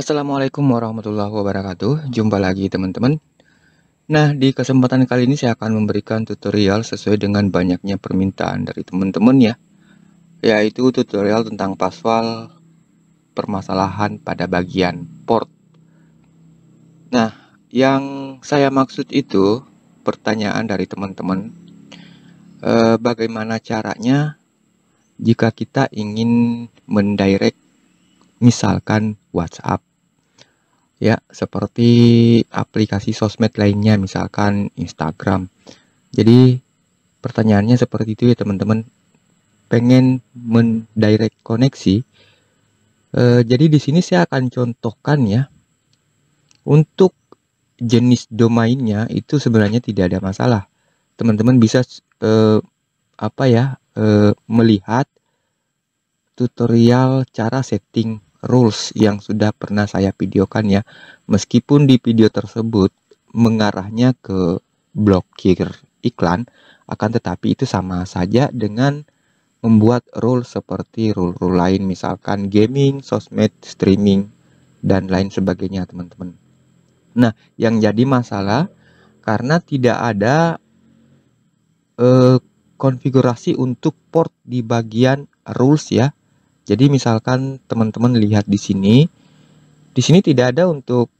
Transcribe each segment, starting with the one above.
Assalamualaikum warahmatullahi wabarakatuh Jumpa lagi teman-teman Nah di kesempatan kali ini saya akan memberikan tutorial sesuai dengan banyaknya permintaan dari teman-teman ya Yaitu tutorial tentang paswal permasalahan pada bagian port Nah yang saya maksud itu pertanyaan dari teman-teman eh, Bagaimana caranya jika kita ingin mendirect misalkan WhatsApp ya seperti aplikasi sosmed lainnya misalkan Instagram. Jadi pertanyaannya seperti itu ya teman-teman. Pengen mendirect koneksi. E, jadi di sini saya akan contohkan ya untuk jenis domainnya itu sebenarnya tidak ada masalah. Teman-teman bisa e, apa ya e, melihat tutorial cara setting rules yang sudah pernah saya videokan ya. Meskipun di video tersebut mengarahnya ke blokir iklan, akan tetapi itu sama saja dengan membuat rule seperti rule-rule lain misalkan gaming, sosmed, streaming, dan lain sebagainya teman-teman. Nah, yang jadi masalah karena tidak ada eh, konfigurasi untuk port di bagian rules ya jadi misalkan teman-teman lihat di sini, di sini tidak ada untuk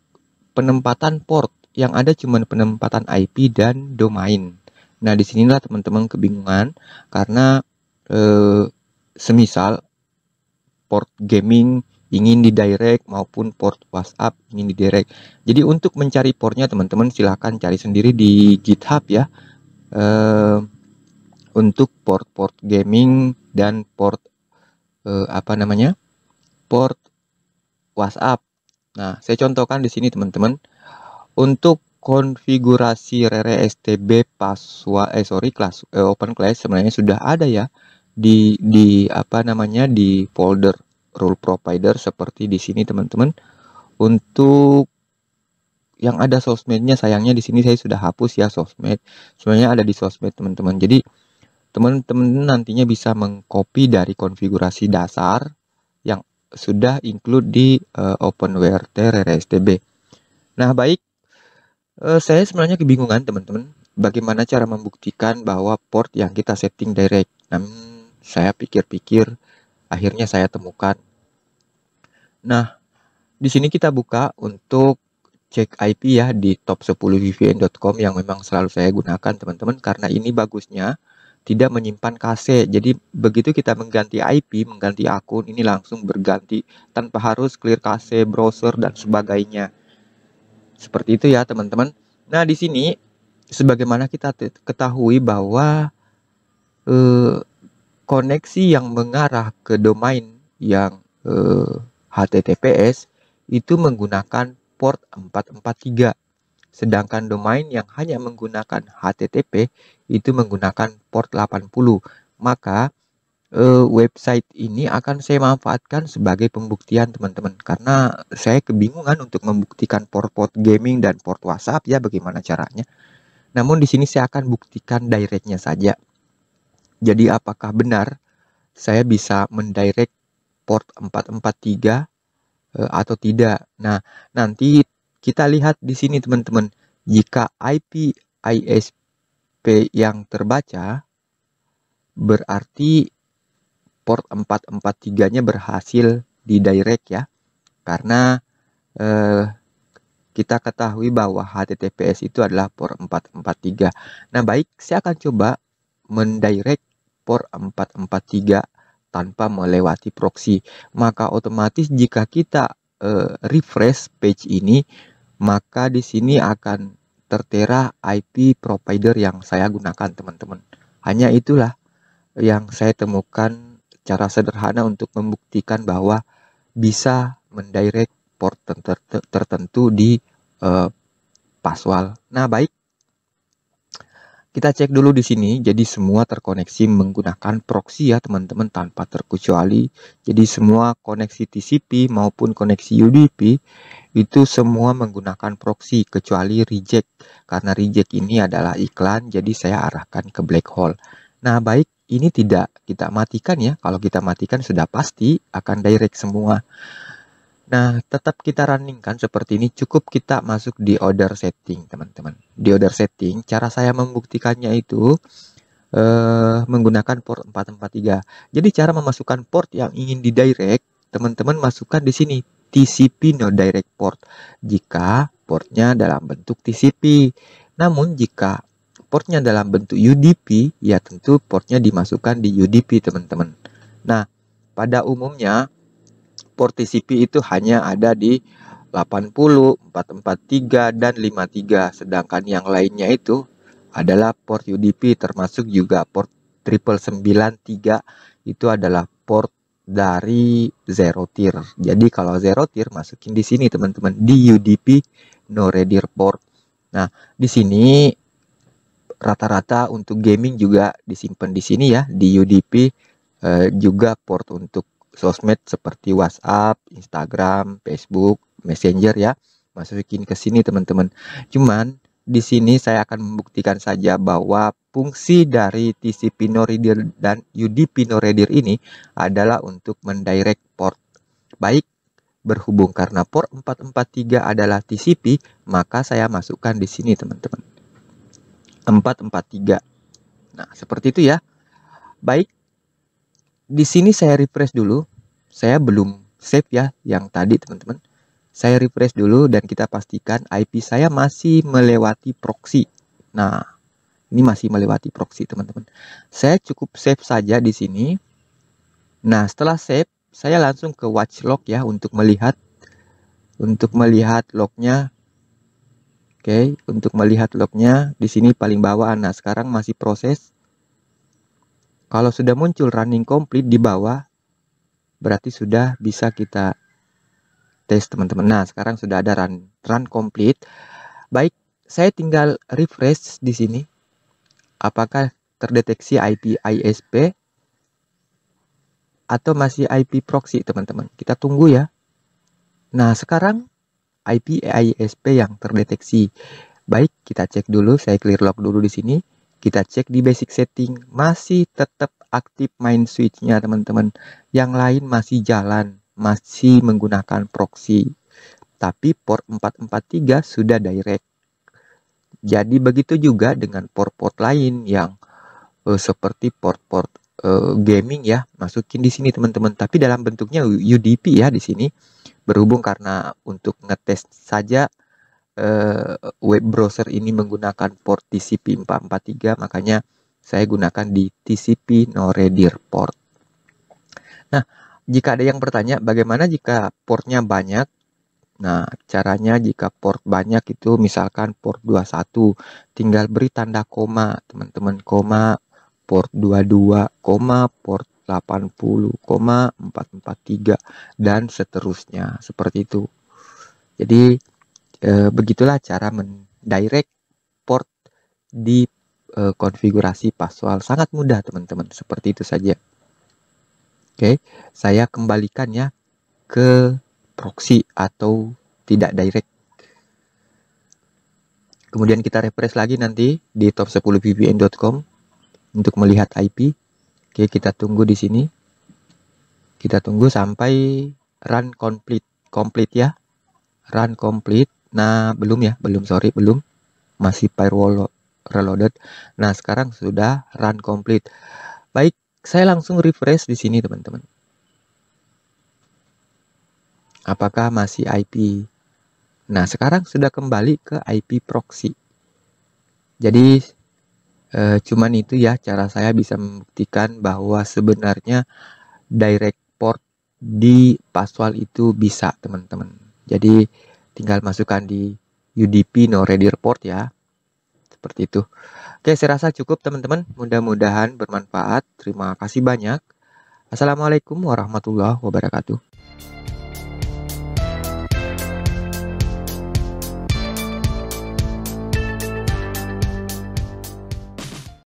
penempatan port, yang ada cuma penempatan IP dan domain. Nah, di sinilah teman-teman kebingungan karena eh, semisal port gaming ingin di direct maupun port WhatsApp ingin di direct. Jadi untuk mencari portnya teman-teman silahkan cari sendiri di GitHub ya. Eh, untuk port-port gaming dan port eh, apa namanya port WhatsApp. Nah, saya contohkan di sini teman-teman untuk konfigurasi rere stb password eh sorry class, eh, open class sebenarnya sudah ada ya di di apa namanya di folder rule provider seperti di sini teman-teman untuk yang ada sosmednya sayangnya di sini saya sudah hapus ya sosmed sebenarnya ada di sosmed teman-teman jadi Teman-teman nantinya bisa mengcopy dari konfigurasi dasar yang sudah include di uh, eh, OpenWrt RSTB. Nah, baik. Uh, saya sebenarnya kebingungan, teman-teman, bagaimana cara membuktikan bahwa port yang kita setting direct. Namun, saya pikir-pikir, akhirnya saya temukan. Nah, di sini kita buka untuk cek IP ya di top10vpn.com yang memang selalu saya gunakan, teman-teman, karena ini bagusnya tidak menyimpan kase. Jadi begitu kita mengganti IP, mengganti akun, ini langsung berganti tanpa harus clear kase, browser dan sebagainya. Seperti itu ya teman-teman. Nah di sini sebagaimana kita ketahui bahwa eh, koneksi yang mengarah ke domain yang eh, HTTPS itu menggunakan port 443. Sedangkan domain yang hanya menggunakan HTTP itu menggunakan port 80. Maka eh, website ini akan saya manfaatkan sebagai pembuktian teman-teman karena saya kebingungan untuk membuktikan port-port gaming dan port WhatsApp ya bagaimana caranya. Namun di sini saya akan buktikan directnya saja. Jadi apakah benar saya bisa mendirect port 443 eh, atau tidak. Nah, nanti kita lihat di sini teman-teman. Jika IP ISP P yang terbaca berarti port 443-nya berhasil di direct ya. Karena eh, kita ketahui bahwa HTTPS itu adalah port 443. Nah, baik, saya akan coba mendirect port 443 tanpa melewati proxy. Maka otomatis jika kita eh, refresh page ini, maka di sini akan tertera IP provider yang saya gunakan teman-teman. Hanya itulah yang saya temukan cara sederhana untuk membuktikan bahwa bisa mendirect port tertentu di uh, eh, Paswal. Nah, baik kita cek dulu di sini, jadi semua terkoneksi menggunakan proxy ya teman-teman tanpa terkecuali. Jadi semua koneksi TCP maupun koneksi UDP itu semua menggunakan proxy kecuali reject. Karena reject ini adalah iklan, jadi saya arahkan ke black hole. Nah baik, ini tidak kita matikan ya. Kalau kita matikan sudah pasti akan direct semua. Nah, tetap kita running kan seperti ini, cukup kita masuk di order setting, teman-teman. Di order setting, cara saya membuktikannya itu eh, menggunakan port 443. Jadi cara memasukkan port yang ingin di direct, teman-teman masukkan di sini TCP no direct port. Jika portnya dalam bentuk TCP. Namun jika portnya dalam bentuk UDP, ya tentu portnya dimasukkan di UDP, teman-teman. Nah, pada umumnya Port TCP itu hanya ada di 80, 443, dan 53. Sedangkan yang lainnya itu adalah port UDP termasuk juga port 993 itu adalah port dari zero tier. Jadi kalau zero tier masukin di sini teman-teman di UDP no ready port. Nah, di sini rata-rata untuk gaming juga disimpan di sini ya di UDP eh, juga port untuk sosmed seperti WhatsApp, Instagram, Facebook, Messenger ya. Masukin ke sini teman-teman. Cuman di sini saya akan membuktikan saja bahwa fungsi dari TCP no reader dan UDP no reader ini adalah untuk mendirect port. Baik berhubung karena port 443 adalah TCP, maka saya masukkan di sini teman-teman. 443. Nah, seperti itu ya. Baik, di sini saya refresh dulu. Saya belum save ya yang tadi teman-teman. Saya refresh dulu dan kita pastikan IP saya masih melewati proxy. Nah, ini masih melewati proxy teman-teman. Saya cukup save saja di sini. Nah, setelah save, saya langsung ke watch log ya untuk melihat untuk melihat lognya. Oke, okay, untuk melihat lognya di sini paling bawah. Nah, sekarang masih proses kalau sudah muncul running complete di bawah, berarti sudah bisa kita tes teman-teman. Nah, sekarang sudah ada run run complete. Baik, saya tinggal refresh di sini. Apakah terdeteksi IP ISP atau masih IP proxy, teman-teman? Kita tunggu ya. Nah, sekarang IP ISP yang terdeteksi. Baik, kita cek dulu. Saya clear log dulu di sini. Kita cek di basic setting, masih tetap aktif main switchnya teman-teman. Yang lain masih jalan, masih menggunakan proxy. Tapi port 443 sudah direct. Jadi begitu juga dengan port-port lain yang uh, seperti port-port uh, gaming ya, masukin di sini teman-teman. Tapi dalam bentuknya UDP ya di sini. Berhubung karena untuk ngetes saja uh, web browser ini menggunakan port TCP 443 makanya saya gunakan di TCP no Noredir port. Nah, jika ada yang bertanya bagaimana jika portnya banyak? Nah, caranya jika port banyak itu misalkan port 21 tinggal beri tanda koma, teman-teman koma port 22, koma port 80, koma 443 dan seterusnya seperti itu. Jadi e, begitulah cara mendirect port di e, konfigurasi password sangat mudah teman-teman seperti itu saja oke saya kembalikan ya ke proxy atau tidak direct kemudian kita refresh lagi nanti di top10vpn.com untuk melihat IP oke kita tunggu di sini kita tunggu sampai run complete complete ya run complete Nah, belum ya, belum sorry, belum. Masih firewall reloaded. Nah, sekarang sudah run complete. Baik, saya langsung refresh di sini, teman-teman. Apakah masih IP? Nah, sekarang sudah kembali ke IP proxy. Jadi, e, cuman itu ya cara saya bisa membuktikan bahwa sebenarnya direct port di Paswal itu bisa, teman-teman. Jadi, tinggal masukkan di UDP no ready report ya seperti itu oke saya rasa cukup teman-teman mudah-mudahan bermanfaat terima kasih banyak Assalamualaikum warahmatullahi wabarakatuh